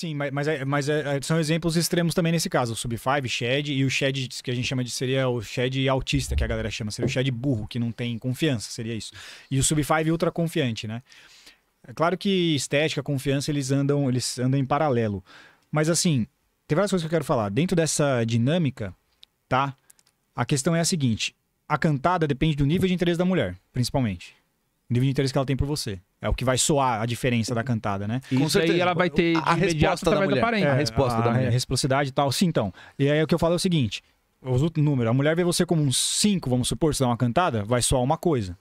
Sim, mas, mas, é, mas é, é, são exemplos extremos também nesse caso. O Sub-5, Shed, e o Shed que a gente chama de seria o Shed autista, que a galera chama, seria o Shed burro, que não tem confiança, seria isso. E o Sub-5 ultra confiante, né? É claro que estética, confiança, eles andam, eles andam em paralelo. Mas assim, tem várias coisas que eu quero falar. Dentro dessa dinâmica, tá? A questão é a seguinte: a cantada depende do nível de interesse da mulher, principalmente. O nível de interesse que ela tem por você. É o que vai soar a diferença da cantada, né? Com Isso certeza. aí ela vai ter a resposta da, mulher. Da é, a resposta a, ah, da mulher. A reciprocidade e tal. Sim, então. E aí o que eu falo é o seguinte: os outros números. A mulher vê você como um 5, vamos supor, se dá uma cantada, vai soar uma coisa.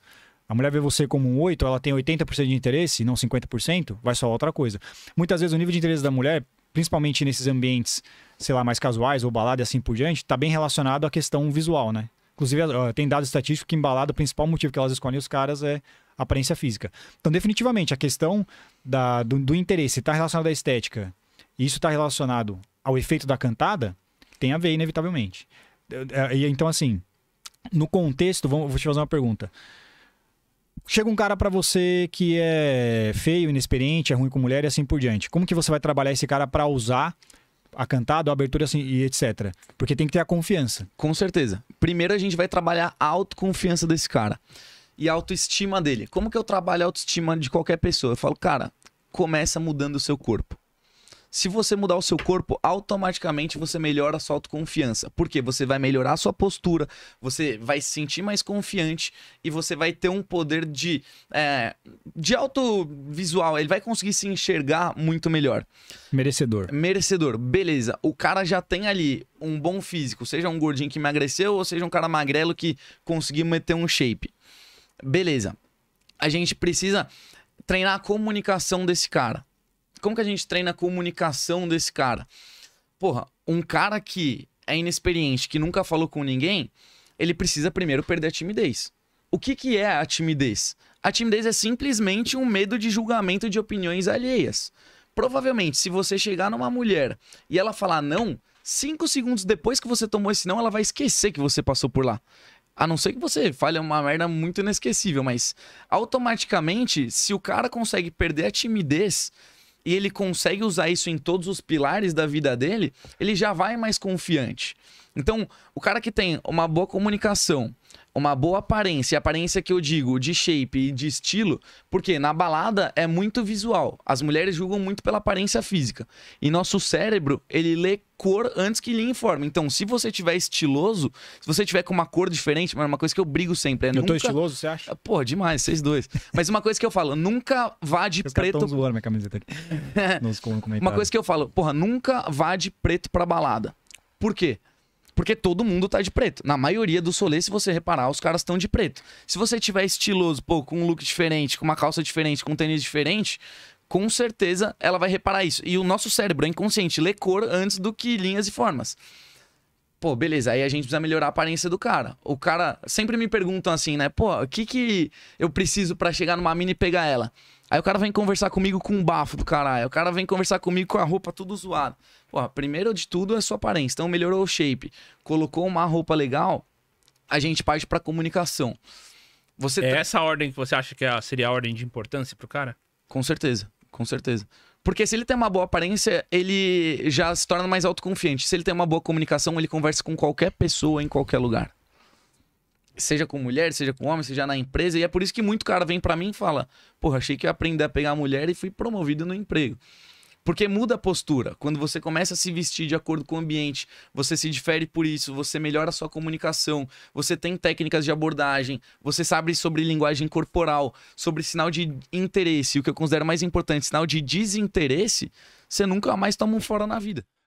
A mulher vê você como um 8, ela tem 80% de interesse, não 50%, vai soar outra coisa. Muitas vezes o nível de interesse da mulher, principalmente nesses ambientes, sei lá, mais casuais ou balada e assim por diante, tá bem relacionado à questão visual, né? Inclusive, tem dados estatísticos que embalado o principal motivo que elas escolhem os caras é aparência física. Então, definitivamente, a questão da, do, do interesse está relacionada à estética e isso está relacionado ao efeito da cantada, tem a ver, inevitavelmente. Então, assim, no contexto, vou te fazer uma pergunta. Chega um cara para você que é feio, inexperiente, é ruim com mulher e assim por diante. Como que você vai trabalhar esse cara para usar a cantada, a abertura assim, e etc? Porque tem que ter a confiança. Com certeza primeiro a gente vai trabalhar a autoconfiança desse cara e a autoestima dele. Como que eu trabalho a autoestima de qualquer pessoa? Eu falo, cara, começa mudando o seu corpo. Se você mudar o seu corpo, automaticamente você melhora a sua autoconfiança. Porque você vai melhorar a sua postura, você vai se sentir mais confiante e você vai ter um poder de, é, de autovisual. Ele vai conseguir se enxergar muito melhor. Merecedor. Merecedor. Beleza. O cara já tem ali um bom físico, seja um gordinho que emagreceu ou seja um cara magrelo que conseguiu meter um shape. Beleza. A gente precisa treinar a comunicação desse cara como que a gente treina a comunicação desse cara? Porra, um cara que é inexperiente, que nunca falou com ninguém, ele precisa primeiro perder a timidez. O que, que é a timidez? A timidez é simplesmente um medo de julgamento de opiniões alheias. Provavelmente, se você chegar numa mulher e ela falar não, cinco segundos depois que você tomou esse não, ela vai esquecer que você passou por lá. A não ser que você fale uma merda muito inesquecível, mas automaticamente, se o cara consegue perder a timidez, e ele consegue usar isso em todos os pilares da vida dele, ele já vai mais confiante. Então, o cara que tem uma boa comunicação, uma boa aparência, aparência que eu digo de shape e de estilo, porque na balada é muito visual. As mulheres julgam muito pela aparência física. E nosso cérebro, ele lê cor antes que lhe informe. Então, se você tiver estiloso, se você tiver com uma cor diferente, mas é uma coisa que eu brigo sempre é eu nunca... tô estiloso, você acha? Pô, demais, vocês dois. Mas uma coisa que eu falo, nunca vá de Os preto... Os zoando minha camiseta aqui. Nos comentários. Uma coisa que eu falo, porra, nunca vá de preto pra balada. Por quê? Porque todo mundo tá de preto. Na maioria do solê, se você reparar, os caras estão de preto. Se você tiver estiloso, pô, com um look diferente, com uma calça diferente, com um tênis diferente, com certeza ela vai reparar isso. E o nosso cérebro é inconsciente lê cor antes do que linhas e formas. Pô, beleza, aí a gente precisa melhorar a aparência do cara. O cara sempre me perguntam assim, né? Pô, o que que eu preciso para chegar numa mina e pegar ela? Aí o cara vem conversar comigo com um bafo do caralho. O cara vem conversar comigo com a roupa tudo zoada. Porra, primeiro de tudo é sua aparência. Então melhorou o shape. Colocou uma roupa legal, a gente parte pra comunicação. Você é tá... essa ordem que você acha que é seria a ordem de importância pro cara? Com certeza, com certeza. Porque se ele tem uma boa aparência, ele já se torna mais autoconfiante. Se ele tem uma boa comunicação, ele conversa com qualquer pessoa em qualquer lugar seja com mulher, seja com homem, seja na empresa. E é por isso que muito cara vem para mim e fala: Porra, achei que ia aprender a pegar mulher e fui promovido no emprego. Porque muda a postura. Quando você começa a se vestir de acordo com o ambiente, você se difere por isso, você melhora a sua comunicação, você tem técnicas de abordagem, você sabe sobre linguagem corporal, sobre sinal de interesse, o que eu considero mais importante, sinal de desinteresse, você nunca mais toma um fora na vida.